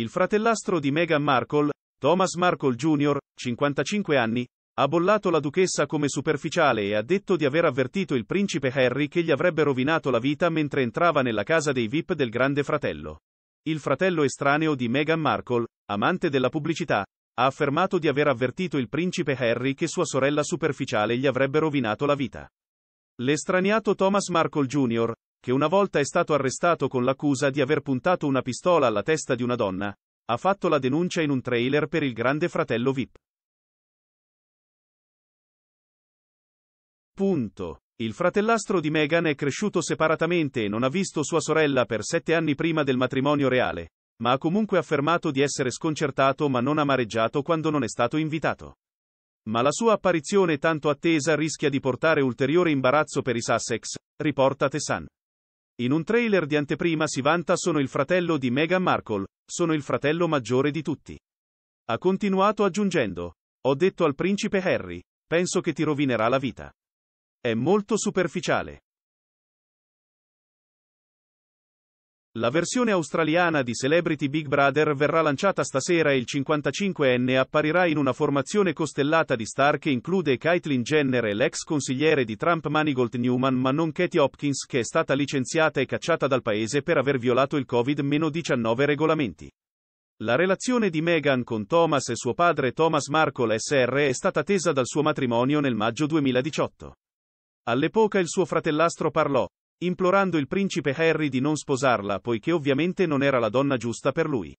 Il fratellastro di Meghan Markle, Thomas Markle Jr., 55 anni, ha bollato la duchessa come superficiale e ha detto di aver avvertito il principe Harry che gli avrebbe rovinato la vita mentre entrava nella casa dei VIP del grande fratello. Il fratello estraneo di Meghan Markle, amante della pubblicità, ha affermato di aver avvertito il principe Harry che sua sorella superficiale gli avrebbe rovinato la vita. L'estraniato Thomas Markle Jr., che una volta è stato arrestato con l'accusa di aver puntato una pistola alla testa di una donna, ha fatto la denuncia in un trailer per il Grande Fratello VIP. Punto. Il fratellastro di Meghan è cresciuto separatamente e non ha visto sua sorella per sette anni prima del matrimonio reale, ma ha comunque affermato di essere sconcertato ma non amareggiato quando non è stato invitato. Ma la sua apparizione tanto attesa rischia di portare ulteriore imbarazzo per i Sussex, riporta The Sun. In un trailer di anteprima si vanta sono il fratello di Meghan Markle, sono il fratello maggiore di tutti. Ha continuato aggiungendo, ho detto al principe Harry, penso che ti rovinerà la vita. È molto superficiale. La versione australiana di Celebrity Big Brother verrà lanciata stasera e il 55enne apparirà in una formazione costellata di star che include Caitlyn Jenner e l'ex consigliere di Trump Manigold Newman ma non Katie Hopkins che è stata licenziata e cacciata dal paese per aver violato il Covid-19 regolamenti. La relazione di Meghan con Thomas e suo padre Thomas Markle Sr. è stata tesa dal suo matrimonio nel maggio 2018. All'epoca il suo fratellastro parlò, implorando il principe Harry di non sposarla poiché ovviamente non era la donna giusta per lui.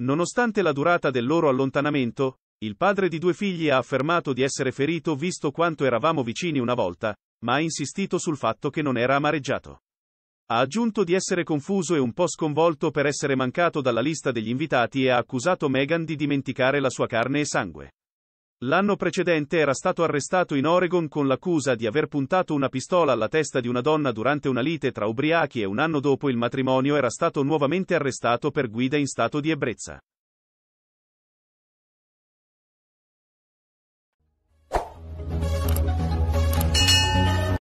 Nonostante la durata del loro allontanamento, il padre di due figli ha affermato di essere ferito visto quanto eravamo vicini una volta, ma ha insistito sul fatto che non era amareggiato. Ha aggiunto di essere confuso e un po' sconvolto per essere mancato dalla lista degli invitati e ha accusato Meghan di dimenticare la sua carne e sangue. L'anno precedente era stato arrestato in Oregon con l'accusa di aver puntato una pistola alla testa di una donna durante una lite tra ubriachi e un anno dopo il matrimonio era stato nuovamente arrestato per guida in stato di ebbrezza.